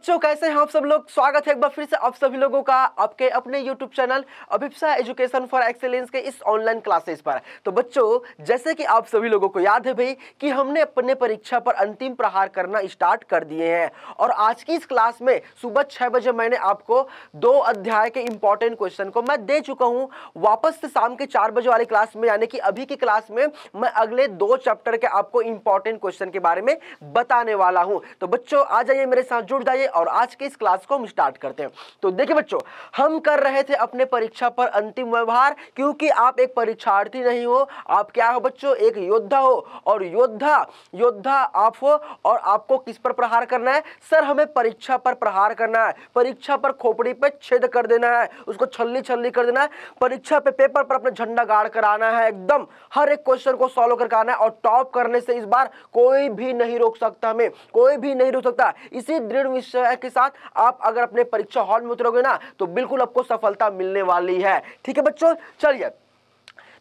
बच्चों कैसे हैं आप सब लोग स्वागत है एक बार फिर से आप सभी लोगों का आपके अपने YouTube channel Abhipsa education for excellence के इस ऑनलाइन क्लासेस पर तो बच्चों जैसे कि आप सभी लोगों को याद है भाई कि हमने अपने परीक्षा पर अंतिम प्रहार करना स्टार्ट कर दिए हैं और आज की इस क्लास में सुबह छह बजे मैंने आपको दो अध्याय के इंपॉर्टेंट क्वेश्चन को मैं दे चुका हूँ वापस से शाम के चार बजे वाली क्लास में यानी कि अभी की क्लास में मैं अगले दो चैप्टर के आपको इंपॉर्टेंट क्वेश्चन के बारे में बताने वाला हूँ तो बच्चों आ जाइए मेरे साथ जुड़ जाइए और आज के इस क्लास को हम स्टार्ट करते हैं तो देखिए बच्चों हम कर रहे थे अपने परीक्षा पर अंतिम व्यवहार क्योंकि आप एक परीक्षार्थी नहीं हो आप क्या हो बच्चों एक योद्धा हो और योद्धा योद्धा आप हो और आपको किस पर प्रहार करना है सर हमें परीक्षा पर प्रहार करना है परीक्षा पर खोपड़ी पर छेद कर देना है उसको छलनी छलनी कर देना है परीक्षा पे पेपर पर अपना झंडा गाड़ कर आना है एकदम हर एक क्वेश्चन को सॉल्व करके आना है और टॉप करने से इस बार कोई भी नहीं रोक सकता हमें कोई भी नहीं रोक सकता इसी दृढ़ विश्व के साथ आप अगर अपने परीक्षा हॉल में उतरोगे ना तो बिल्कुल आपको सफलता मिलने वाली है ठीक है बच्चों चलिए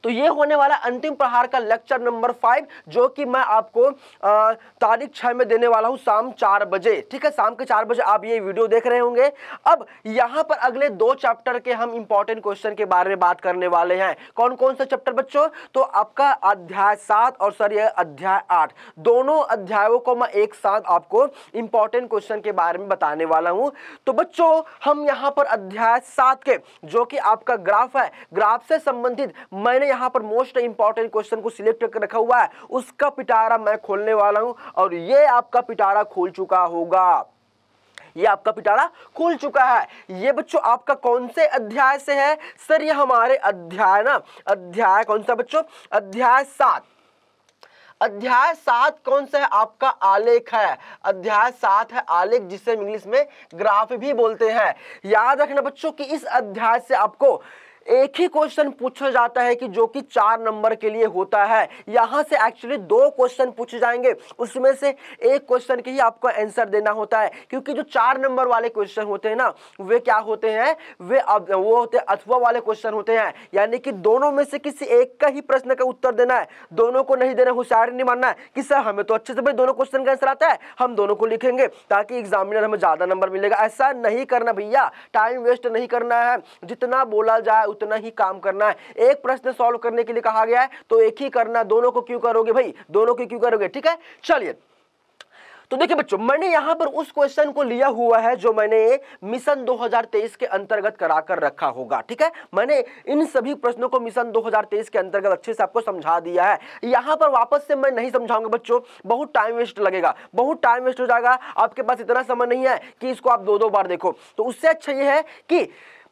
तो ये होने वाला अंतिम प्रहार का लेक्चर नंबर फाइव जो कि मैं आपको तारीख छः में देने वाला हूँ शाम चार बजे ठीक है शाम के चार बजे आप ये वीडियो देख रहे होंगे अब यहाँ पर अगले दो चैप्टर के हम इंपॉर्टेंट क्वेश्चन के बारे में बात करने वाले हैं कौन कौन सा चैप्टर बच्चों तो आपका अध्याय सात और सर यह अध्याय आठ दोनों अध्यायों को मैं एक साथ आपको इंपॉर्टेंट क्वेश्चन के बारे में बताने वाला हूँ तो बच्चों हम यहाँ पर अध्याय सात के जो कि आपका ग्राफ है ग्राफ से संबंधित मैंने यहाँ पर मोस्ट इंपॉर्टेंट क्वेश्चन को सिलेक्ट करके रखा हुआ है उसका पिटारा मैं खोलने वाला हूँ और ये आपका पिटारा खोल चुका होगा ये आपका पिटारा खुल चुका है ये बच्चों आपका कौन से अध्याय से है सर ये हमारे अध्याय ना अध्याय कौन सा बच्चों अध्याय सात अध्याय सात कौन सा है आपका आलेख है अध्याय सात है आलेख जिसे इंग्लिश में ग्राफ भी बोलते हैं याद रखना बच्चों कि इस अध्याय से आपको एक ही क्वेश्चन पूछा जाता है कि जो कि चार नंबर के लिए होता है यहां से एक्चुअली दो क्वेश्चन पूछे जाएंगे उसमें से एक क्वेश्चन के ही आपको आंसर देना होता है क्योंकि जो चार नंबर वाले क्वेश्चन होते हैं ना वे क्या होते हैं वे अब वो होते हैं अथवा वाले क्वेश्चन होते हैं यानी कि दोनों में से किसी एक का ही प्रश्न का उत्तर देना है दोनों को नहीं देना होशियारी नहीं मानना है कि सर हमें तो अच्छे से भाई दोनों क्वेश्चन का आंसर आता है हम दोनों को लिखेंगे ताकि एग्जामिनर हमें ज़्यादा नंबर मिलेगा ऐसा नहीं करना भैया टाइम वेस्ट नहीं करना है जितना बोला जाए उतना ही काम करना है एक प्रश्न सॉल्व करने के लिए कहा गया है तो एक ही करना दोनों को क्यों करोगे भाई दोनों को क्यों करोगे ठीक है चलिए तो देखिए बच्चों मैंने यहां पर उस क्वेश्चन को लिया हुआ है जो मैंने मिशन 2023 के अंतर्गत कराकर रखा होगा ठीक है मैंने इन सभी प्रश्नों को मिशन 2023 के अंतर्गत अच्छे से आपको समझा दिया है यहां पर वापस से मैं नहीं समझाऊंगा बच्चों बहुत टाइम वेस्ट लगेगा बहुत टाइम वेस्ट हो जाएगा आपके पास इतना समय नहीं है कि इसको आप दो दो बार देखो तो उससे अच्छा यह है कि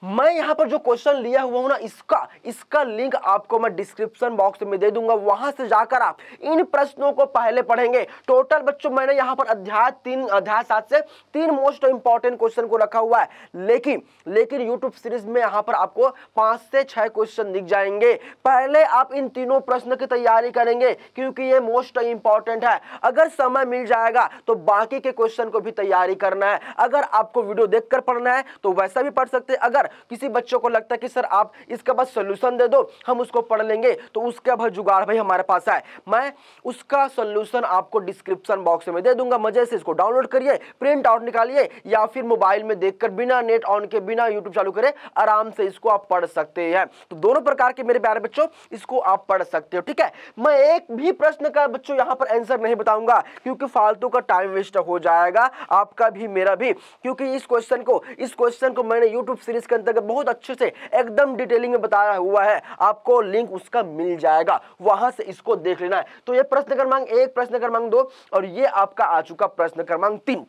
मैं यहाँ पर जो क्वेश्चन लिया हुआ हूँ ना इसका इसका लिंक आपको मैं डिस्क्रिप्शन बॉक्स में दे दूंगा वहां से जाकर आप इन प्रश्नों को पहले पढ़ेंगे टोटल बच्चों मैंने यहां पर अध्याय तीन अध्याय सात से तीन मोस्ट इंपॉर्टेंट क्वेश्चन को रखा हुआ है लेकिन लेकिन यूट्यूब सीरीज में यहाँ पर आपको पांच से छह क्वेश्चन दिख जाएंगे पहले आप इन तीनों प्रश्न की तैयारी करेंगे क्योंकि ये मोस्ट इंपॉर्टेंट है अगर समय मिल जाएगा तो बाकी के क्वेश्चन को भी तैयारी करना है अगर आपको वीडियो देखकर पढ़ना है तो वैसा भी पढ़ सकते हैं अगर किसी बच्चों को लगता है कि सर आप इसका बस सोल्यूशन दे दो हम उसको पढ़ लेंगे तो उसका भाई जुगाड़ भाई हमारे पास आए मैं उसका सोल्यूशन आपको डिस्क्रिप्शन बॉक्स में दे दूंगा मजे से इसको डाउनलोड करिए प्रिंट आउट निकालिए या फिर मोबाइल में देख बिना नेट ऑन के बिना यूट्यूब चालू करे आराम से इसको आप पढ़ सकते हैं तो दोनों प्रकार के मेरे प्यारे बच्चों इसको आप पढ़ सकते हो ठीक है मैं एक भी प्रश्न का बच्चों यहां पर आंसर नहीं बताऊंगा क्योंकि फालतू का टाइम वेस्ट हो जाएगा आपका भी मेरा भी क्योंकि इस क्वेश्चन को इस क्वेश्चन को मैंने यूट्यूब सीरीज के अंतर्गत बहुत अच्छे से एकदम डिटेलिंग में बताया हुआ है आपको लिंक उसका मिल जाएगा वहां से इसको देख लेना है तो ये प्रश्न क्रमांक एक प्रश्न क्रमांक दो और ये आपका आ चुका प्रश्न क्रमांक तीन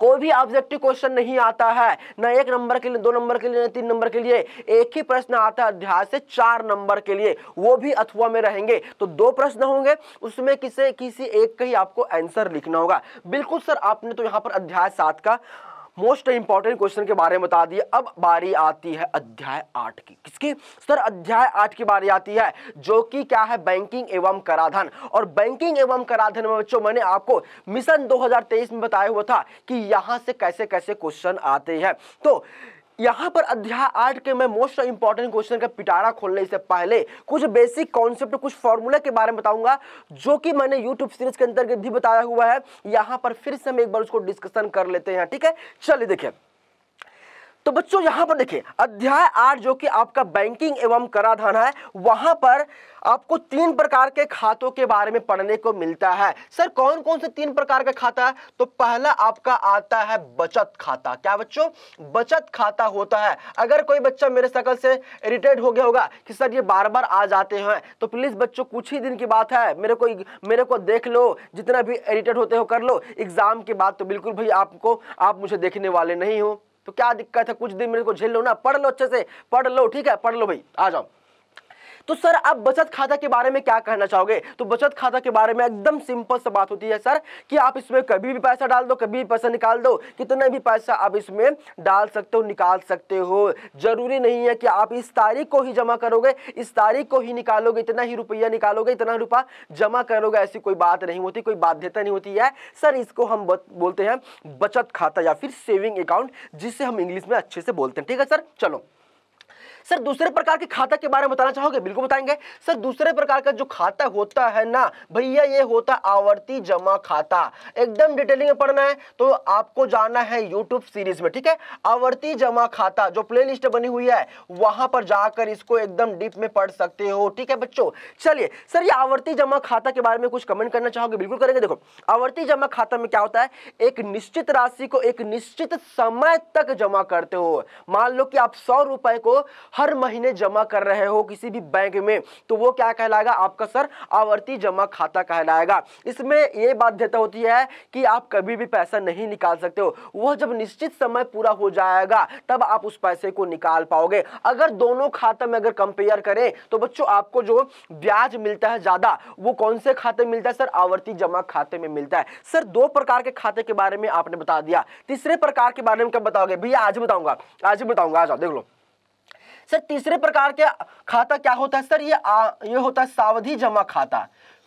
कोई भी ऑब्जेक्टिव क्वेश्चन नहीं आता है ना एक नंबर के लिए दो नंबर के लिए ना तीन नंबर के लिए एक ही प्रश्न आता है अध्याय से चार नंबर के लिए वो भी अथवा में रहेंगे तो दो प्रश्न होंगे उसमें किसे किसी एक का ही आपको आंसर लिखना होगा बिल्कुल सर आपने तो यहां पर अध्याय सात का मोस्ट इंपॉर्टेंट क्वेश्चन के बारे में बता दिए अब बारी आती है अध्याय आठ की किसकी सर अध्याय आठ की बारी आती है जो कि क्या है बैंकिंग एवं कराधन और बैंकिंग एवं कराधन में बच्चों मैंने आपको मिशन 2023 में बताया हुआ था कि यहां से कैसे कैसे क्वेश्चन आते हैं तो यहाँ पर अध्याय आठ के मैं मोस्ट इंपॉर्टेंट क्वेश्चन का पिटारा खोलने से पहले कुछ बेसिक कॉन्सेप्ट कुछ फॉर्मूला के बारे में बताऊंगा जो कि मैंने यूट्यूब सीरीज के अंतर्गत भी बताया हुआ है यहाँ पर फिर से हम एक बार उसको डिस्कशन कर लेते हैं ठीक है चलिए देखिए तो बच्चों यहाँ पर देखिए अध्याय आठ जो कि आपका बैंकिंग एवं कराधान है वहां पर आपको तीन प्रकार के खातों के बारे में पढ़ने को मिलता है सर कौन कौन से तीन प्रकार का खाता है तो पहला आपका आता है बचत खाता क्या बच्चों बचत खाता होता है अगर कोई बच्चा मेरे सकल से इरिटेट हो गया होगा कि सर ये बार बार आ जाते हैं तो प्लीज़ बच्चों कुछ ही दिन की बात है मेरे को मेरे को देख लो जितना भी इरिटेट होते हो कर लो एग्ज़ाम के बाद तो बिल्कुल भाई आपको आप मुझे देखने वाले नहीं हो तो क्या दिक्कत है कुछ दिन मेरे को झेल लो ना पढ़ लो अच्छे से पढ़ लो ठीक है पढ़ लो भाई आ जाओ तो सर आप बचत खाता के बारे में क्या कहना चाहोगे तो बचत खाता के बारे में एकदम सिंपल से बात होती है सर कि आप इसमें कभी भी पैसा डाल दो कभी भी पैसा निकाल दो कितना भी पैसा आप इसमें डाल सकते हो निकाल सकते हो जरूरी नहीं है कि आप इस तारीख को ही जमा करोगे इस तारीख को ही निकालोगे इतना ही रुपया निकालोगे इतना रुपया जमा करोगे ऐसी कोई बात नहीं होती कोई बाध्यता नहीं होती है सर इसको हम बोलते हैं बचत खाता या फिर सेविंग अकाउंट जिसे हम इंग्लिश में अच्छे से बोलते हैं ठीक है सर चलो सर दूसरे प्रकार के खाता के बारे में बताना चाहोगे बिल्कुल बताएंगे सर दूसरे प्रकार का जो खाता होता है ना भैया ये होता है आवर्ती जमा खाता एकदम डिटेलिंग में पढ़ना है तो आपको जाना है यूट्यूब सीरीज में ठीक है आवर्ती जमा खाता जो प्ले बनी हुई है वहां पर जाकर इसको एकदम डीप में पढ़ सकते हो ठीक है बच्चों चलिए सर ये आवर्ती जमा खाता के बारे में कुछ कमेंट करना चाहोगे बिल्कुल करेंगे देखो आवर्ती जमा खाता में क्या होता है एक निश्चित राशि को एक निश्चित समय तक जमा करते हो मान लो कि आप सौ रुपए को हर महीने जमा कर रहे हो किसी भी बैंक में तो वो क्या कहलाएगा आपका सर आवर्ती जमा खाता कहलाएगा इसमें ये बाध्यता होती है कि आप कभी भी पैसा नहीं निकाल सकते हो वह जब निश्चित समय पूरा हो जाएगा तब आप उस पैसे को निकाल पाओगे अगर दोनों खाते में अगर कंपेयर करें तो बच्चों आपको जो ब्याज मिलता है ज़्यादा वो कौन से खाते में मिलता है सर आवर्ती जमा खाते में मिलता है सर दो प्रकार के खाते के बारे में आपने बता दिया तीसरे प्रकार के बारे में क्या बताओगे भैया आज बताऊंगा आज बताऊंगा आ जाओ देख लो सर तीसरे प्रकार के खाता क्या होता है सर ये आ, ये होता है सावधि जमा खाता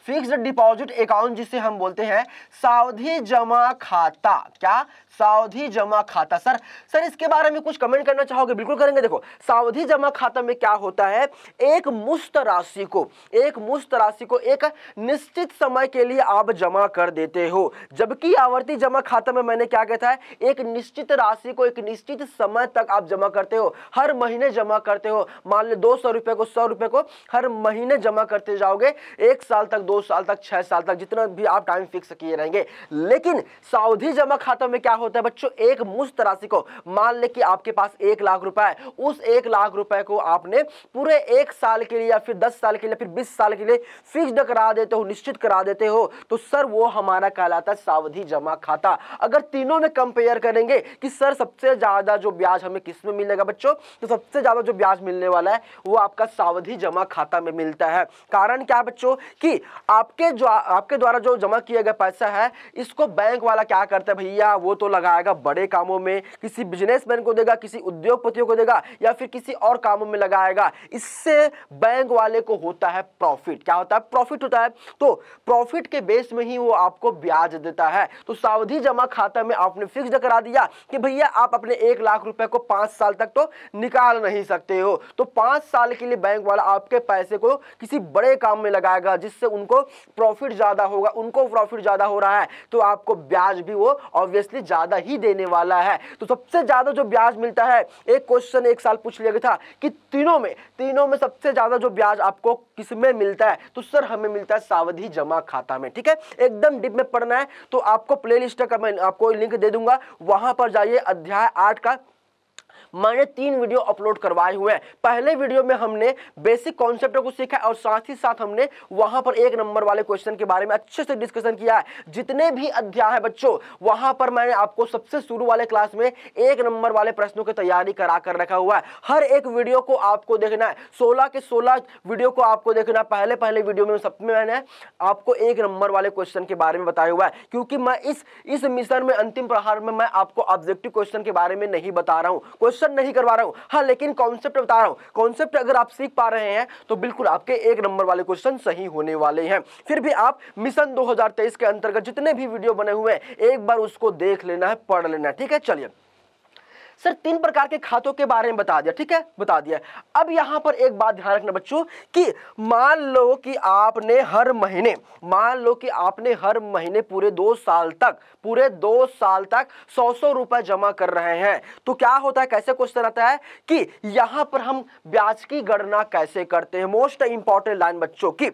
फिक्स्ड डिपॉजिट अकाउंट जिसे हम बोलते हैं सावधि जमा खाता क्या सावधि जमा खाता सर सर इसके बारे में कुछ कमेंट करना चाहोगे बिल्कुल करेंगे देखो सावधि जमा खाता में क्या होता है एक मुस्त राशि को एक मुस्त राशि को एक निश्चित समय के लिए आप जमा कर देते हो जबकि आवर्ती जमा खाता में मैंने क्या कहता है एक निश्चित राशि को एक निश्चित समय तक आप जमा करते हो हर महीने जमा करते हो मान लो दो को सौ को हर महीने जमा करते जाओगे एक साल तक दो साल तक छह साल तक जितना भी आप टाइम फिक्स किए रहेंगे लेकिन सावधि जमा खातों में क्या होता है बच्चों एक मुश्त राशि को मान ले कि आपके पास एक लाख रुपए है उस एक लाख रुपए को आपने पूरे एक साल के लिए या फिर दस साल के लिए फिर बीस साल के लिए फिक्स्ड करा देते हो निश्चित करा देते हो तो सर वो हमारा कहलाता है सावधि जमा खाता अगर तीनों में कंपेयर करेंगे कि सर सबसे ज़्यादा जो ब्याज हमें किस में मिलेगा बच्चों तो सबसे ज़्यादा जो ब्याज मिलने वाला है वो आपका सावधि जमा खाता में मिलता है कारण क्या बच्चों कि आपके जो आपके द्वारा जो जमा किया गया पैसा है इसको बैंक वाला क्या करता है भैया वो तो लगाएगा बड़े कामों में किसी बिजनेसमैन को देगा किसी उद्योगपतियों को देगा या फिर किसी और कामों में लगाएगा इससे बैंक वाले को होता है प्रॉफिट क्या होता है प्रॉफिट होता है तो प्रॉफिट के बेस में ही वो आपको ब्याज देता है तो सावधि जमा खाता में आपने फिक्स करा दिया कि भैया आप अपने एक लाख रुपए को पांच साल तक तो निकाल नहीं सकते हो तो पांच साल के लिए बैंक वाला आपके पैसे को किसी बड़े काम में लगाएगा जिससे उनको प्रॉफिट ज़्यादा होगा उनको प्रॉफिट ज़्यादा हो रहा है तो आपको ब्याज भी वो ऑब्वियसली ज़्यादा ही देने वाला है तो सबसे ज़्यादा जो ब्याज मिलता है एक क्वेश्चन एक साल पूछ लिया गया था कि तीनों में तीनों में सबसे ज़्यादा जो ब्याज आपको किस में मिलता है तो सर हमें मिलता है सावधि जमा खाता में ठीक है एकदम डिप में पढ़ना है तो आपको प्ले का मैं आपको लिंक दे दूंगा वहां पर जाइए अध्याय आठ का मैंने तीन वीडियो अपलोड करवाए हुए हैं पहले वीडियो में हमने बेसिक कॉन्सेप्ट को सीखा और साथ ही साथ हमने वहां पर एक नंबर वाले क्वेश्चन के बारे में अच्छे से डिस्कशन किया है जितने भी अध्याय है बच्चों वहां पर मैंने आपको सबसे शुरू वाले क्लास में एक नंबर वाले प्रश्नों की तैयारी करा कर रखा हुआ है हर एक वीडियो को आपको देखना है सोलह के सोलह वीडियो को आपको देखना पहले पहले वीडियो में सब मैंने आपको एक नंबर वाले क्वेश्चन के बारे में बताया हुआ है क्योंकि मैं इस इस मिशन में अंतिम प्रहार में मैं आपको ऑब्जेक्टिव क्वेश्चन के बारे में नहीं बता रहा हूँ क्वेश्चन क्वेश्चन नहीं करवा रहा हूँ हाँ लेकिन कॉन्सेप्ट बता रहा हूँ कॉन्सेप्ट अगर आप सीख पा रहे हैं तो बिल्कुल आपके एक नंबर वाले क्वेश्चन सही होने वाले हैं फिर भी आप मिशन 2023 के अंतर्गत जितने भी वीडियो बने हुए हैं एक बार उसको देख लेना है पढ़ लेना है ठीक है चलिए सर तीन प्रकार के खातों के बारे में बता दिया ठीक है बता दिया अब यहां पर एक बात ध्यान रखना बच्चों कि मान लो कि आपने हर महीने मान लो कि आपने हर महीने पूरे दो साल तक पूरे दो साल तक सौ सौ रुपए जमा कर रहे हैं तो क्या होता है कैसे क्वेश्चन आता है कि यहाँ पर हम ब्याज की गणना कैसे करते हैं मोस्ट इंपॉर्टेंट लाइन बच्चों की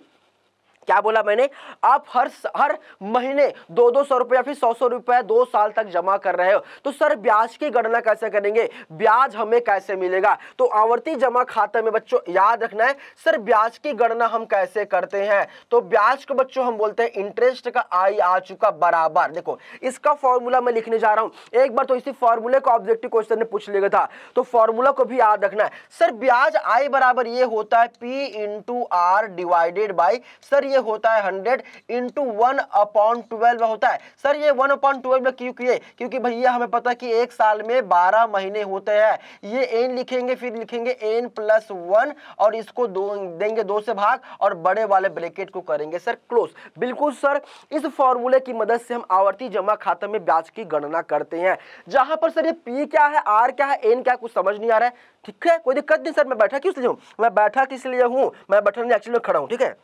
क्या बोला मैंने आप हर हर महीने दो दो सौ रुपया फिर सौ सौ रुपया दो साल तक जमा कर रहे हो तो सर ब्याज की गणना कैसे करेंगे ब्याज हमें कैसे मिलेगा तो आवर्ती जमा खाते में बच्चों याद रखना है सर ब्याज की गणना हम कैसे करते हैं तो ब्याज को बच्चों हम बोलते हैं इंटरेस्ट का आई आ चुका बराबर देखो इसका फॉर्मूला मैं लिखने जा रहा हूं एक बार तो इसी फॉर्मूले को ऑब्जेक्टिव क्वेश्चन में पूछ लिया था तो फॉर्मूला को भी याद रखना है सर ब्याज आई बराबर ये होता है P into R divided by sir ये होता है hundred into one upon twelve होता है सर ये वन अपॉन ट्वेल्व क्यों किए क्योंकि भैया हमें पता कि एक साल में बारह महीने होते हैं ये एन लिखेंगे फिर लिखेंगे एन प्लस वन और इसको दो देंगे दो से भाग और बड़े वाले ब्रेकेट को करेंगे सर क्लोज बिल्कुल सर इस फॉर्मूले की मदद से हम आवर्ती जमा खाते में ब्याज की गणना करते हैं जहां पर सर ये पी क्या है आर क्या है एन क्या कुछ समझ नहीं आ रहा है ठीक है कोई दिक्कत नहीं सर मैं बैठा किस लिए हूं मैं बैठा किस लिए हूं मैं बैठा नहीं एक्चुअली में खड़ा हूं ठीक है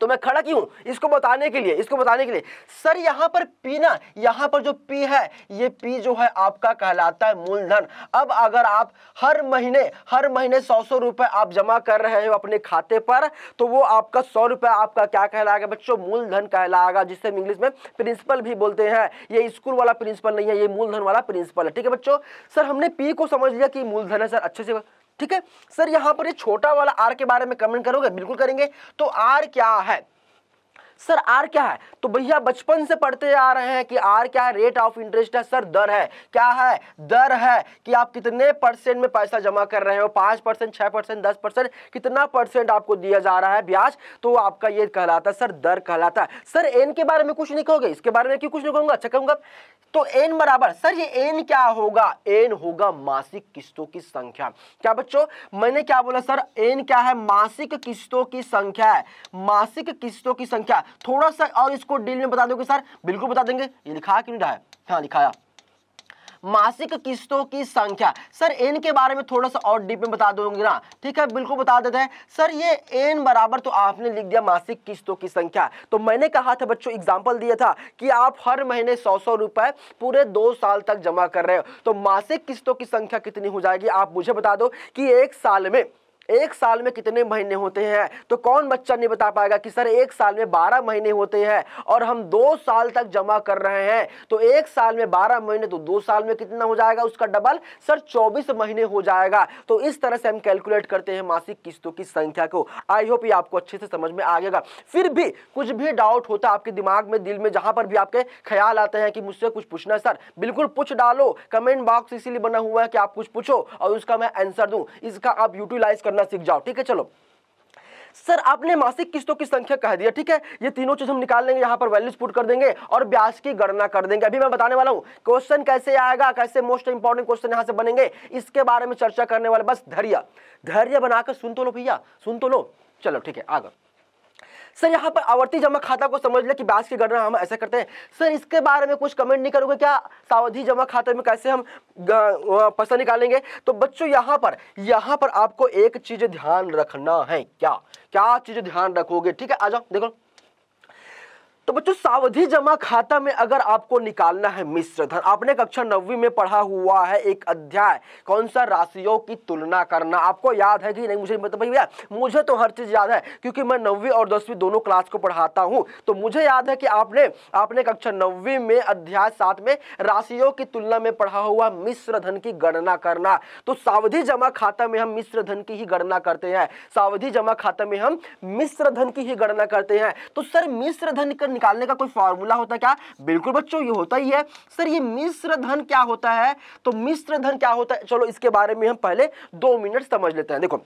तो मैं खड़ा क्यों हूं इसको बताने के लिए इसको बताने के लिए सर यहां पर पी ना यहां पर जो पी है ये पी जो है आपका कहलाता है मूलधन अब अगर आप हर महीने हर महीने सौ सौ रुपए आप जमा कर रहे हो अपने खाते पर तो वो आपका सौ रुपए आपका क्या कहलाएगा बच्चों मूलधन कहलाएगा जिससे हम इंग्लिश में प्रिंसिपल भी बोलते हैं ये स्कूल वाला प्रिंसिपल नहीं है ये मूलधन वाला प्रिंसिपल है ठीक है बच्चों सर हमने पी को समझ लिया कि मूलधन है सर अच्छे से ठीक है सर यहां पर ये छोटा वाला आर के बारे में कमेंट करोगे बिल्कुल करेंगे तो आर क्या है सर आर क्या है तो भैया बचपन से पढ़ते आ रहे हैं कि आर क्या है रेट ऑफ इंटरेस्ट है सर दर है क्या है दर है कि आप कितने परसेंट में पैसा जमा कर रहे हो पांच परसेंट छह परसेंट दस परसेंट कितना परसेंट आपको दिया जा रहा है ब्याज तो आपका ये कहलाता है सर दर कहलाता है सर एन के बारे में कुछ नहीं कहोगे इसके बारे में क्यों कुछ नहीं कहूंगा अच्छा कहूंगा तो एन बराबर सर ये एन क्या होगा एन होगा मासिक किस्तों की संख्या क्या बच्चों मैंने क्या बोला सर एन क्या है मासिक किस्तों की संख्या है मासिक किस्तों की संख्या थोड़ा सा और इसको डील में बता दोगे सर बिल्कुल बता देंगे ये लिखा क्यों रहा है हाँ लिखाया मासिक किस्तों की संख्या सर एन के बारे में थोड़ा सा और डीप में बता दोगे ना ठीक है बिल्कुल बता देते हैं सर ये एन बराबर तो आपने लिख दिया मासिक किस्तों की संख्या तो मैंने कहा था बच्चों एग्जांपल दिया था कि आप हर महीने सौ सौ रुपए पूरे दो साल तक जमा कर रहे हो तो मासिक किस्तों की संख्या कितनी हो जाएगी आप मुझे बता दो कि एक साल में एक साल में कितने महीने होते हैं तो कौन बच्चा नहीं बता पाएगा कि सर एक साल में बारह महीने होते हैं और हम दो साल तक जमा कर रहे हैं तो एक साल में बारह महीने तो दो साल में कितना हो जाएगा उसका डबल सर चौबीस महीने हो जाएगा तो इस तरह से हम कैलकुलेट करते हैं मासिक किस्तों की संख्या को आई होप ये आपको अच्छे से समझ में आ गएगा फिर भी कुछ भी डाउट होता है आपके दिमाग में दिल में जहां पर भी आपके ख्याल आते हैं कि मुझसे कुछ पूछना है सर बिल्कुल पूछ डालो कमेंट बॉक्स इसीलिए बना हुआ है कि आप कुछ पूछो और उसका मैं आंसर दूं इसका आप यूटिलाइज करना करना सीख जाओ ठीक है चलो सर आपने मासिक किस्तों की संख्या कह दिया ठीक है ये तीनों चीज हम निकाल लेंगे यहाँ पर वैल्यूज पुट कर देंगे और ब्याज की गणना कर देंगे अभी मैं बताने वाला हूँ क्वेश्चन कैसे आएगा कैसे मोस्ट इंपॉर्टेंट क्वेश्चन यहाँ से बनेंगे इसके बारे में चर्चा करने वाले बस धैर्य धैर्य बनाकर सुन तो लो भैया सुन तो लो चलो ठीक है आगे सर यहाँ पर आवर्ती जमा खाता को समझ ले कि ब्याज की गणना हम ऐसा करते हैं सर इसके बारे में कुछ कमेंट नहीं करोगे क्या सावधि जमा खाते में कैसे हम पैसा निकालेंगे तो बच्चों यहाँ पर यहाँ पर आपको एक चीज ध्यान रखना है क्या क्या चीज ध्यान रखोगे ठीक है आ जाओ देखो तो बच्चों सावधि जमा खाता में अगर आपको निकालना है मिश्र धन आपने कक्षा नवी में पढ़ा हुआ है एक अध्याय कौन सा राशियों की तुलना करना आपको याद है कि नहीं मुझे मतलब भैया मुझे तो हर चीज़ याद है क्योंकि मैं नवी और दसवीं दोनों क्लास को पढ़ाता हूं तो मुझे याद है कि आपने आपने कक्षा नवी में अध्याय सात में राशियों की तुलना में पढ़ा हुआ मिश्र धन की गणना करना तो सावधि जमा खाता में हम मिश्र धन की ही गणना करते हैं सावधि जमा खाता में हम मिश्र धन की ही गणना करते हैं तो सर मिश्र धन का निकालने का कोई फॉर्मूला होता है क्या बिल्कुल बच्चों ये होता ही है सर ये मिश्र धन क्या होता है तो मिश्र धन क्या होता है चलो इसके बारे में हम पहले दो मिनट समझ लेते हैं देखो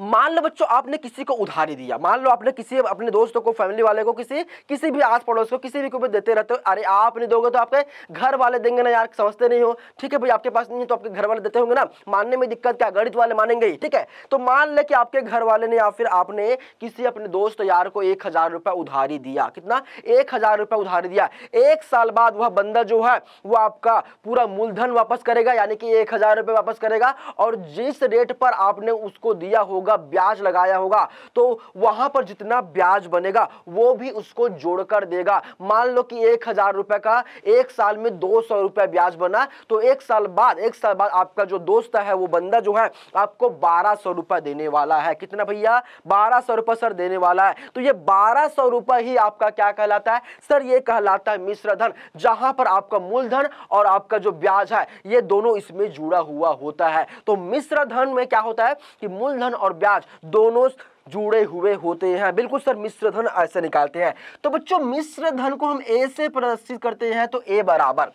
मान लो बच्चों आपने किसी को उधारी दिया मान लो आपने किसी अपने दोस्तों को फैमिली वाले को किसी किसी भी आस पड़ोस को किसी भी को भी देते रहते हो अरे आप नहीं दोगे तो आपके घर वाले देंगे ना यार समझते नहीं हो ठीक है भाई आपके पास नहीं है तो आपके घर वाले देते होंगे ना मानने में दिक्कत क्या गणित वाले मानेंगे ठीक है तो मान लें कि आपके घर वाले ने या फिर आपने किसी अपने दोस्त यार को एक हजार रुपया उधारी दिया कितना एक हजार रुपया उधारी दिया एक साल बाद वह बंदा जो है वो आपका पूरा मूलधन वापस करेगा यानी कि एक हजार रुपये वापस करेगा और जिस रेट पर आपने उसको दिया होगा होगा ब्याज लगाया होगा तो वहां पर जितना ब्याज बनेगा वो भी उसको जोड़कर देगा मान लो कि एक हजार रुपए का एक साल में दो सौ रुपए ब्याज बना तो एक साल बाद एक साल बाद आपका जो दोस्त है वो बंदा जो है आपको बारह सौ रुपए देने वाला है कितना भैया बारह सौ रुपए सर देने वाला है तो ये बारह सौ रुपए ही आपका क्या कहलाता है सर ये कहलाता है मिश्र धन जहां पर आपका मूलधन और आपका जो ब्याज है ये दोनों इसमें जुड़ा हुआ होता है तो मिश्र धन में क्या होता है कि मूलधन और ब्याज दोनों जुड़े हुए होते हैं बिल्कुल सर मिश्र धन ऐसे निकालते हैं तो बच्चों मिश्र धन को हम ए से प्रदर्शित करते हैं तो ए बराबर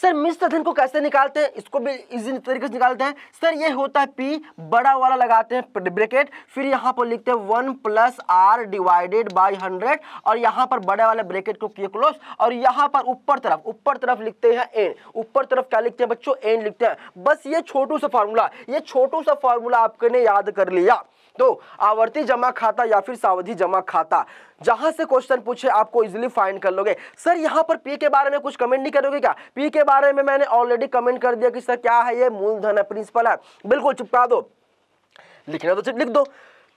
सर मिश्र धन को कैसे निकालते हैं इसको भी इजी तरीके से निकालते हैं सर ये होता है पी बड़ा वाला लगाते हैं ब्रेकेट फिर यहाँ पर लिखते हैं one plus R divided by hundred और यहाँ पर बड़े वाले ब्रेकेट को किए क्लोज और यहाँ पर ऊपर तरफ ऊपर तरफ लिखते हैं एन ऊपर तरफ क्या लिखते हैं बच्चों एन लिखते हैं बस ये छोटू सा फॉर्मूला ये छोटू सा फॉर्मूला आपने याद कर लिया तो आवर्ती जमा खाता या फिर सावधि जमा खाता जहां से क्वेश्चन पूछे आपको इजीली फाइंड कर लोगे सर यहां पर पी के बारे में कुछ कमेंट नहीं करोगे क्या पी के बारे में मैंने ऑलरेडी कमेंट कर दिया कि सर क्या है ये मूलधन है प्रिंसिपल है बिल्कुल चुपका दो लिखना तो सिर्फ लिख दो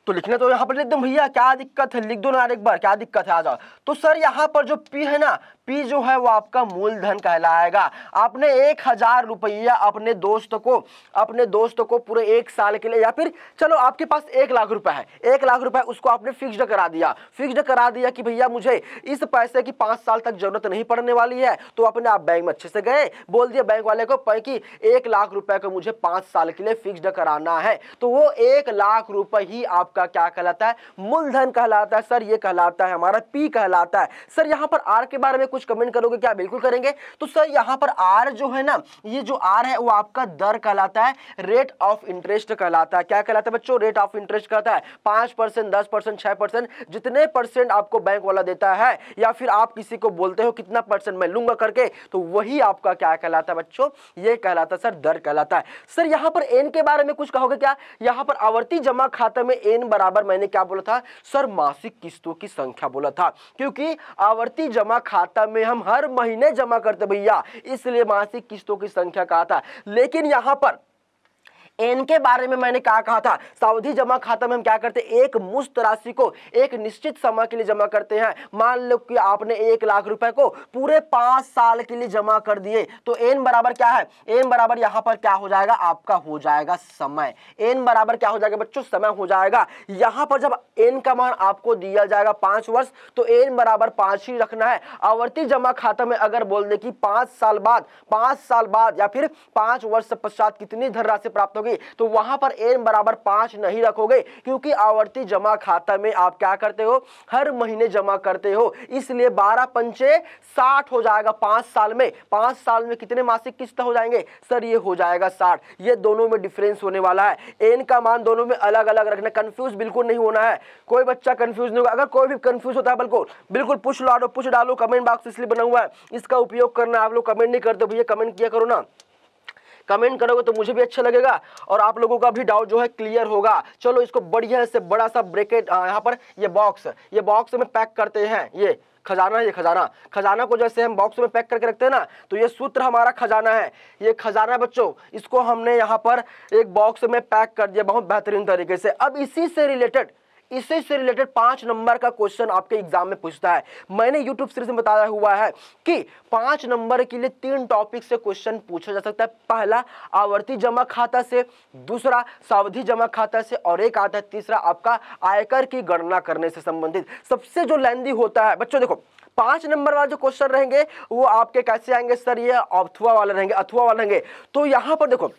तो लिखना तो यहाँ पर लिख दो भैया क्या दिक्कत है लिख दो ना एक बार क्या दिक्कत है आ जाओ तो सर यहाँ पर जो पी है ना पी जो है वो आपका मूलधन कहलाएगा आपने एक हजार रुपया अपने दोस्त को अपने दोस्त को पूरे एक साल के लिए या फिर चलो आपके पास एक लाख रुपए है एक लाख रुपए उसको आपने फिक्स्ड करा दिया फिक्स्ड करा दिया कि भैया मुझे इस पैसे की पांच साल तक जरूरत नहीं पड़ने वाली है तो अपने आप बैंक में अच्छे से गए बोल दिया बैंक वाले को कि एक लाख रुपए को मुझे पांच साल के लिए फिक्स्ड कराना है तो वो एक लाख रुपए ही आपका क्या कहलाता है मूलधन कहलाता है सर ये कहलाता है हमारा पी कहलाता है सर यहां पर आर के बारे में कुछ कमेंट करोगे क्या बिल्कुल करेंगे तो सर यहाँ पर आर जो है ना ये जो आर है वो आपका दर कहलाता है रेट ऑफ इंटरेस्ट कहलाता है क्या कहलाता है बच्चों रेट ऑफ इंटरेस्ट कहता है पांच परसेंट दस परसेंट छह परसेंट जितने परसेंट आपको बैंक वाला देता है या फिर आप किसी को बोलते हो कितना परसेंट मैं लूंगा करके तो वही आपका क्या कहलाता है बच्चों ये कहलाता है सर दर कहलाता है सर यहां पर एन के बारे में कुछ कहोगे क्या यहां पर आवर्ती जमा खाते में एन बराबर मैंने क्या बोला था सर मासिक किस्तों की संख्या बोला था क्योंकि आवर्ती जमा खाता में हम हर महीने जमा करते भैया इसलिए मासिक किस्तों की संख्या कहा था लेकिन यहाँ पर इनके बारे में मैंने क्या कहा था सावधि जमा खाता में हम क्या करते हैं एक मुश्त राशि को एक निश्चित समय के लिए जमा करते हैं मान लो कि आपने एक लाख रुपए को पूरे पांच साल के लिए जमा कर दिए तो एन बराबर क्या है एन बराबर यहां पर क्या हो जाएगा आपका हो जाएगा समय एन बराबर क्या हो जाएगा बच्चों समय हो जाएगा यहाँ पर जब एन का मान आपको दिया जाएगा पांच वर्ष तो एन बराबर पांच ही रखना है आवर्ती जमा खाता में अगर बोल दे कि पांच साल बाद पांच साल बाद या फिर पांच वर्ष पश्चात कितनी धनराशि प्राप्त होगी होगी तो वहां पर एन बराबर पांच नहीं रखोगे क्योंकि आवर्ती जमा खाता में आप क्या करते हो हर महीने जमा करते हो इसलिए बारह पंचे साठ हो जाएगा पांच साल में पांच साल में कितने मासिक किस्त हो जाएंगे सर ये हो जाएगा साठ ये दोनों में डिफरेंस होने वाला है एन का मान दोनों में अलग अलग रखना कंफ्यूज बिल्कुल नहीं होना है कोई बच्चा कंफ्यूज नहीं होगा अगर कोई भी कंफ्यूज होता है बिल्कुल बिल्कुल पूछ लाडो पूछ डालो कमेंट बॉक्स इसलिए बना हुआ है इसका उपयोग करना आप लोग कमेंट नहीं करते भैया कमेंट किया करो ना कमेंट करोगे तो मुझे भी अच्छा लगेगा और आप लोगों का भी डाउट जो है क्लियर होगा चलो इसको बढ़िया से बड़ा सा ब्रेकेट यहाँ पर ये बॉक्स ये बॉक्स में पैक करते हैं ये खजाना है ये खजाना खजाना को जैसे हम बॉक्स में पैक करके रखते हैं ना तो ये सूत्र हमारा खजाना है ये खजाना बच्चों इसको हमने यहाँ पर एक बॉक्स में पैक कर दिया बहुत बेहतरीन तरीके से अब इसी से रिलेटेड इससे से रिलेटेड पांच नंबर का क्वेश्चन आपके एग्जाम में पूछता है मैंने यूट्यूब सीरीज में बताया हुआ है कि पांच नंबर के लिए तीन टॉपिक से क्वेश्चन पूछा जा सकता है पहला आवर्ती जमा खाता से दूसरा सावधि जमा खाता से और एक आता है तीसरा आपका आयकर की गणना करने से संबंधित सबसे जो लेंदी होता है बच्चों देखो पांच नंबर वाले जो क्वेश्चन रहेंगे वो आपके कैसे आएंगे सर ये अथवा वाले रहेंगे अथवा वाले रहेंगे तो यहां पर देखो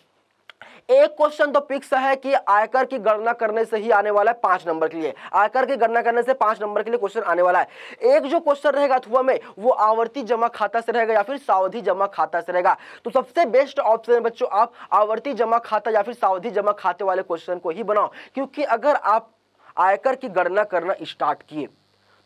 एक क्वेश्चन तो पिक्स है कि आयकर की गणना करने से ही आने वाला है पांच नंबर के लिए आयकर की गणना करने से पांच नंबर के लिए क्वेश्चन आने वाला है एक जो क्वेश्चन रहेगा अथवा में वो आवर्ती जमा खाता से रहेगा या फिर सावधि जमा खाता से रहेगा तो सबसे बेस्ट ऑप्शन है बच्चों आप आवर्ती जमा खाता या फिर सावधि जमा खाते वाले क्वेश्चन को ही बनाओ क्योंकि अगर आप आयकर की गणना करना स्टार्ट किए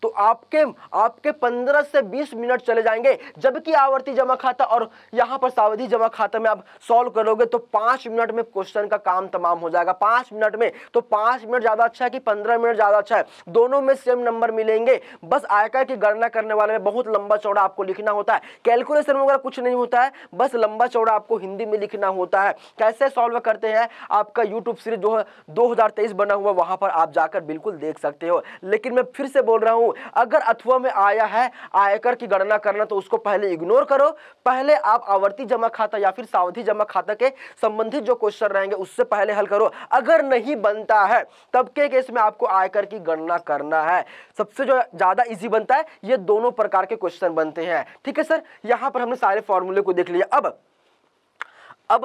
तो आपके आपके 15 से 20 मिनट चले जाएंगे जबकि आवर्ती जमा खाता और यहाँ पर सावधि जमा खाता में आप सॉल्व करोगे तो पाँच मिनट में क्वेश्चन का काम तमाम हो जाएगा पाँच मिनट में तो पाँच मिनट ज़्यादा अच्छा है कि पंद्रह मिनट ज़्यादा अच्छा है दोनों में सेम नंबर मिलेंगे बस आयकर की गणना करने वाले में बहुत लंबा चौड़ा आपको लिखना होता है कैलकुलेशन वगैरह कुछ नहीं होता है बस लंबा चौड़ा आपको हिंदी में लिखना होता है कैसे सॉल्व करते हैं आपका यूट्यूब सीरीज जो है दो बना हुआ वहाँ पर आप जाकर बिल्कुल देख सकते हो लेकिन मैं फिर से बोल रहा हूँ अगर अथवा में आया है आयकर की गणना करना तो उसको पहले इग्नोर करो पहले आप आवर्ती जमा खाता या फिर सावधि जमा खाता के संबंधित जो क्वेश्चन रहेंगे उससे पहले हल करो अगर नहीं बनता है तब के केस में आपको आयकर की गणना करना है सबसे जो ज़्यादा इजी बनता है ये दोनों प्रकार के क्वेश्चन बनते हैं ठीक है सर यहां पर हमने सारे फॉर्मूले को देख लिया अब अब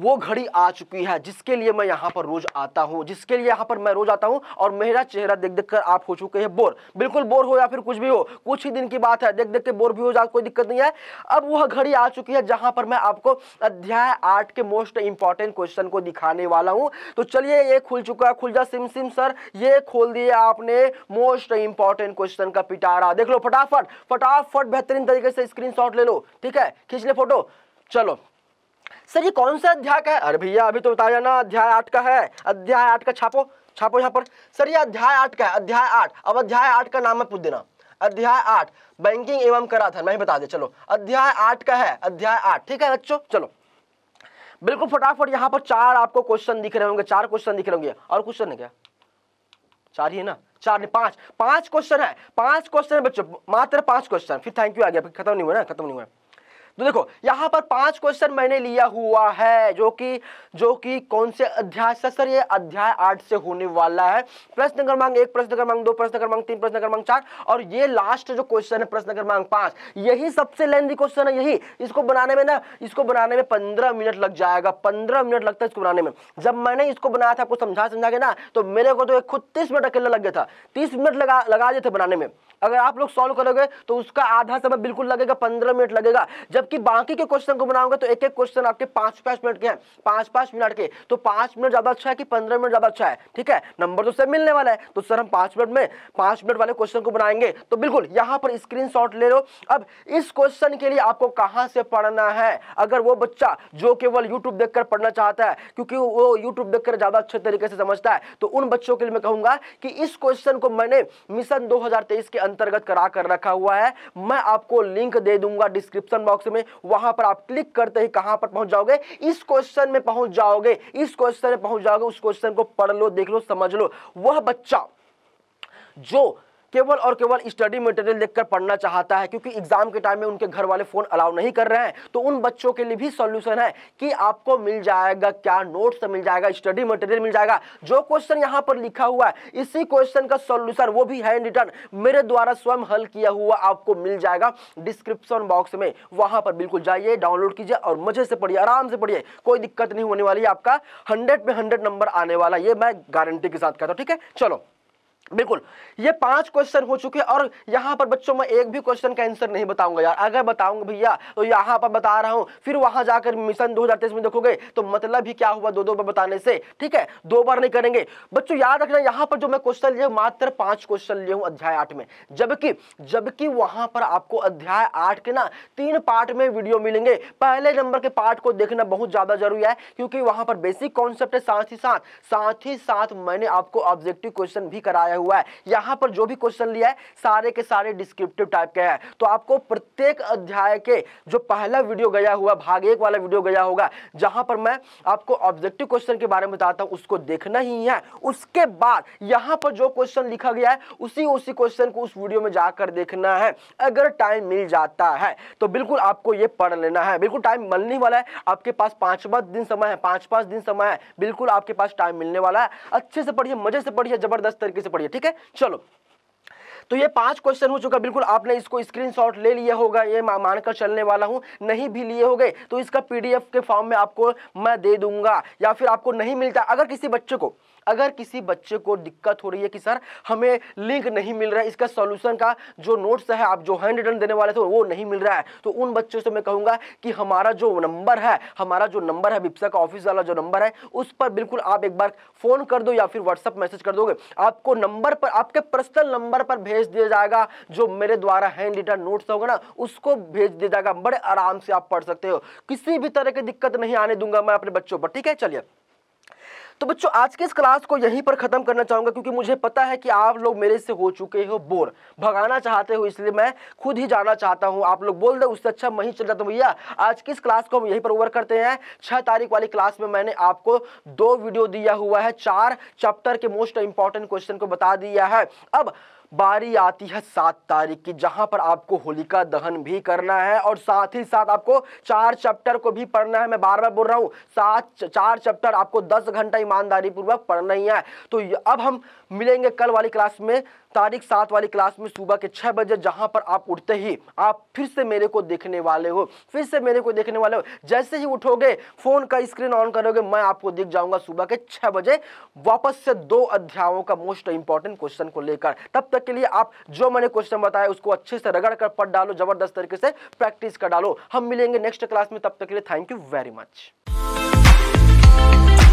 वो घड़ी आ चुकी है जिसके लिए मैं यहाँ पर रोज आता हूँ जिसके लिए यहाँ पर मैं रोज आता हूँ और मेरा चेहरा देख देख कर आप हो चुके हैं बोर बिल्कुल बोर हो या फिर कुछ भी हो कुछ ही दिन की बात है देख देख के बोर भी हो जाए कोई दिक्कत नहीं है अब वह घड़ी आ चुकी है जहाँ पर मैं आपको अध्याय आठ के मोस्ट इंपॉर्टेंट क्वेश्चन को दिखाने वाला हूँ तो चलिए ये खुल चुका है खुल जा सिम सिम सर ये खोल दिया आपने मोस्ट इंपॉर्टेंट क्वेश्चन का पिटारा देख लो फटाफट फटाफट बेहतरीन तरीके से स्क्रीन ले लो ठीक है खींच ले फोटो चलो सर ये कौन सा अध्याय का है अरे भैया अभी तो बताया ना अध्याय आठ का है अध्याय आठ का छापो छापो यहाँ पर सर ये अध्याय आठ का है अध्याय आठ अब अध्याय आठ का नाम मैं पूछ देना अध्याय आठ बैंकिंग एवं करा था मैं ही बता दे चलो अध्याय आठ का है अध्याय आठ ठीक है बच्चों चलो बिल्कुल फटाफट यहाँ पर चार आपको क्वेश्चन दिख रहे होंगे चार क्वेश्चन दिख रहे होंगे और क्वेश्चन है क्या चार ही है ना चार नहीं पांच पांच क्वेश्चन है पांच क्वेश्चन है बच्चों मात्र पांच क्वेश्चन फिर थैंक यू आ गया खत्म नहीं हुआ ना खत्म नहीं हुआ तो देखो यहां पर पांच क्वेश्चन मैंने लिया हुआ है जो कि जो कि कौन से अध्याय से सर ये अध्याय आठ से होने वाला है प्रश्न क्रमांक एक प्रश्न क्रमांक दो प्रश्न क्रमांक तीन प्रश्न क्रमांक चार और ये लास्ट जो क्वेश्चन है प्रश्न क्रमांक पांच यही सबसे लेंदी क्वेश्चन है यही इसको बनाने में ना इसको बनाने में पंद्रह मिनट लग जाएगा पंद्रह मिनट लगता है इसको बनाने में जब मैंने इसको बनाया था आपको समझा समझा के ना तो मेरे को तो खुद तीस मिनट अकेला लग गया था तीस मिनट लगा लगा देते बनाने में अगर आप लोग सॉल्व करोगे तो उसका आधा समय बिल्कुल लगेगा पंद्रह मिनट लगेगा जब जबकि बाकी के क्वेश्चन को बनाऊंगा तो एक एक क्वेश्चन आपके पांच पांच मिनट के हैं पांच पांच मिनट के तो पांच मिनट ज्यादा अच्छा है कि पंद्रह मिनट ज्यादा अच्छा है ठीक है नंबर तो सर मिलने वाला है तो सर हम पांच मिनट में पांच मिनट वाले क्वेश्चन को बनाएंगे तो बिल्कुल यहां पर स्क्रीन ले लो अब इस क्वेश्चन के लिए आपको कहां से पढ़ना है अगर वो बच्चा जो केवल यूट्यूब देखकर पढ़ना चाहता है क्योंकि वो यूट्यूब देखकर ज्यादा अच्छे तरीके से समझता है तो उन बच्चों के लिए मैं कहूंगा कि इस क्वेश्चन को मैंने मिशन 2023 के अंतर्गत करा कर रखा हुआ है मैं आपको लिंक दे दूंगा डिस्क्रिप्शन बॉक्स में वहां पर आप क्लिक करते ही कहां पर पहुंच जाओगे इस क्वेश्चन में पहुंच जाओगे इस क्वेश्चन में पहुंच जाओगे उस क्वेश्चन को पढ़ लो देख लो समझ लो वह बच्चा जो केवल और केवल स्टडी मटेरियल देखकर पढ़ना चाहता है क्योंकि एग्जाम के टाइम में उनके घर वाले फोन अलाउ नहीं कर रहे हैं तो उन बच्चों के लिए भी सोल्यूशन है कि आपको मिल जाएगा क्या नोट्स तो मिल जाएगा स्टडी मटेरियल मिल जाएगा जो क्वेश्चन यहाँ पर लिखा हुआ है इसी क्वेश्चन का सोल्यूशन वो भी हैंड रिटर्न मेरे द्वारा स्वयं हल किया हुआ आपको मिल जाएगा डिस्क्रिप्शन बॉक्स में वहां पर बिल्कुल जाइए डाउनलोड कीजिए और मजे से पढ़िए आराम से पढ़िए कोई दिक्कत नहीं होने वाली आपका हंड्रेड में हंड्रेड नंबर आने वाला ये मैं गारंटी के साथ कहता हूँ ठीक है चलो बिल्कुल ये पांच क्वेश्चन हो चुके हैं और यहाँ पर बच्चों में एक भी क्वेश्चन का आंसर नहीं बताऊंगा यार अगर बताऊंगा भैया तो यहाँ पर बता रहा हूँ फिर वहां जाकर मिशन 2023 में देखोगे तो मतलब ही क्या हुआ दो दो बार बताने से ठीक है दो बार नहीं करेंगे बच्चों याद रखना यहाँ पर जो मैं क्वेश्चन लिया मात्र पांच क्वेश्चन लिए हूँ अध्याय आठ में जबकि जबकि वहां पर आपको अध्याय आठ के ना तीन पार्ट में वीडियो मिलेंगे पहले नंबर के पार्ट को देखना बहुत ज्यादा जरूरी है क्योंकि वहां पर बेसिक कॉन्सेप्ट है साथ ही साथ साथ ही साथ मैंने आपको ऑब्जेक्टिव क्वेश्चन भी कराया बनाया हुआ है यहां पर जो भी क्वेश्चन लिया है सारे के सारे डिस्क्रिप्टिव टाइप के हैं तो आपको प्रत्येक अध्याय के जो पहला वीडियो गया हुआ भाग एक वाला वीडियो गया होगा जहां पर मैं आपको ऑब्जेक्टिव क्वेश्चन के बारे में बताता हूं उसको देखना ही है उसके बाद यहां पर जो क्वेश्चन लिखा गया है उसी उसी क्वेश्चन को उस वीडियो में जाकर देखना है अगर टाइम मिल जाता है तो बिल्कुल आपको यह पढ़ लेना है बिल्कुल टाइम मिलने वाला है आपके पास पांच पांच दिन समय है पांच पांच दिन समय है बिल्कुल आपके पास टाइम मिलने वाला है अच्छे से पढ़िए मजे से पढ़िए जबरदस्त तरीके से पढ़िए बढ़िया ठीक है चलो तो ये पांच क्वेश्चन हो चुका बिल्कुल आपने इसको स्क्रीनशॉट ले लिया होगा ये मानकर चलने वाला हूं नहीं भी लिए हो गए तो इसका पीडीएफ के फॉर्म में आपको मैं दे दूंगा या फिर आपको नहीं मिलता अगर किसी बच्चे को अगर किसी बच्चे को दिक्कत हो रही है कि सर हमें लिंक नहीं मिल रहा है इसका सॉल्यूशन का जो नोट्स है आप जो हैंड रिटर्न देने वाले थे वो नहीं मिल रहा है तो उन बच्चों से मैं कहूंगा कि हमारा जो नंबर है हमारा जो नंबर है बिप्सा का ऑफिस वाला जो नंबर है उस पर बिल्कुल आप एक बार फ़ोन कर दो या फिर व्हाट्सअप मैसेज कर दोगे आपको नंबर पर आपके पर्सनल नंबर पर भेज भेज दिया जाएगा जो मेरे द्वारा हैंड रिटर्न नोट्स होगा ना उसको भेज दिया जाएगा बड़े आराम से आप पढ़ सकते हो किसी भी तरह की दिक्कत नहीं आने दूंगा मैं अपने बच्चों पर ठीक है चलिए तो बच्चों आज के इस क्लास को यहीं पर ख़त्म करना चाहूंगा क्योंकि मुझे पता है कि आप लोग मेरे से हो चुके हो बोर भगाना चाहते हो इसलिए मैं खुद ही जाना चाहता हूं आप लोग बोल दो उससे अच्छा मैं ही चल जाता हूँ भैया आज की इस क्लास को हम यहीं पर ओवर करते हैं छह तारीख वाली क्लास में मैंने आपको दो वीडियो दिया हुआ है चार चैप्टर के मोस्ट इंपॉर्टेंट क्वेश्चन को बता दिया है अब बारी आती है सात तारीख की जहां पर आपको होलिका दहन भी करना है और साथ ही साथ आपको चार चैप्टर को भी पढ़ना है मैं बार बार बोल रहा हूं सात चार चैप्टर आपको दस घंटा ईमानदारी पूर्वक पढ़ना ही है तो अब हम मिलेंगे कल वाली क्लास में तारीख सात वाली क्लास में सुबह के छह बजे जहां पर आप उठते ही आप फिर से मेरे को देखने वाले हो फिर से मेरे को देखने वाले हो जैसे ही उठोगे फ़ोन का स्क्रीन ऑन करोगे मैं आपको दिख जाऊंगा सुबह के छह बजे वापस से दो अध्यायों का मोस्ट इंपॉर्टेंट क्वेश्चन को लेकर तब तक के लिए आप जो मैंने क्वेश्चन बताया उसको अच्छे से रगड़ कर पढ़ डालो ज़बरदस्त तरीके से प्रैक्टिस कर डालो हम मिलेंगे नेक्स्ट क्लास में तब तक के लिए थैंक यू वेरी मच